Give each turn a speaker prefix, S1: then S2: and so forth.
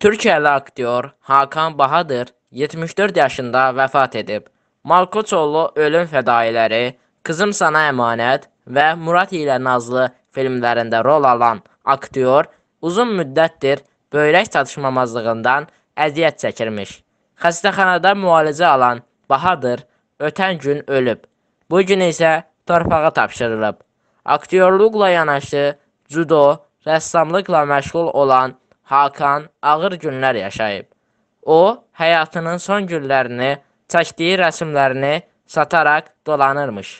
S1: Türkiyəli aktor Hakan Bahadır 74 yaşında vəfat edib. Malkoçoğlu Ölüm Fədailəri, Qızım Sana Əmanət və Murad ilə Nazlı filmlərində rol alan aktor uzun müddətdir böyrək çatışmamazlığından əziyyət çəkirmiş. Xəstəxanada müalicə alan Bahadır ötən gün ölüb. Bu gün isə torpağa tapşırılıb. Aktyorluqla yanaşı, judo, rəssamlıqla məşğul olan Hakan ağır günlər yaşayıb. O, həyatının son günlərini, çəkdiyi rəsimlərini sataraq dolanırmış.